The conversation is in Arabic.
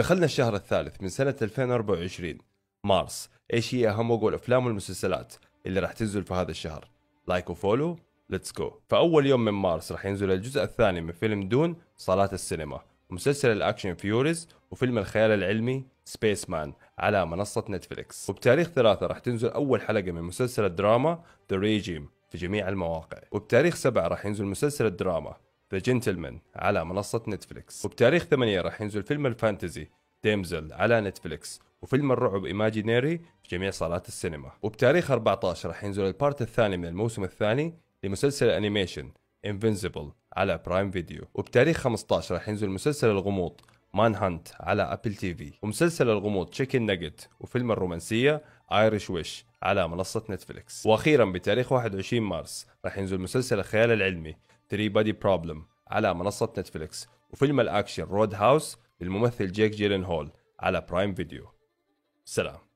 دخلنا الشهر الثالث من سنة 2024 مارس ايش هي اهم وقوع الافلام والمسلسلات اللي راح تنزل في هذا الشهر لايك وفولو ليتس جو فاول يوم من مارس راح ينزل الجزء الثاني من فيلم دون صالات السينما مسلسل الاكشن فيوريز وفيلم الخيال العلمي سبيس مان على منصة نتفليكس وبتاريخ ثلاثة راح تنزل أول حلقة من مسلسل الدراما ذا ريجيم في جميع المواقع وبتاريخ سبعة راح ينزل مسلسل الدراما ذا جنتلمان على منصة نتفليكس وبتاريخ 8 راح ينزل فيلم الفانتزي ديمزل على نتفليكس وفيلم الرعب ايماجينيري في جميع صالات السينما وبتاريخ 14 راح ينزل البارت الثاني من الموسم الثاني لمسلسل الانيميشن انفنسبل على برايم فيديو وبتاريخ 15 راح ينزل مسلسل الغموض مان هانت على ابل تي في ومسلسل الغموض تشيكن ناجت وفيلم الرومانسيه ايرش ويش على منصة نتفليكس واخيرا بتاريخ 21 مارس راح ينزل مسلسل الخيال العلمي 3 بادي بروبلم على منصة نتفليكس وفيلم الاكشن رود هاوس للممثل جيك جيلن هول على برايم فيديو سلام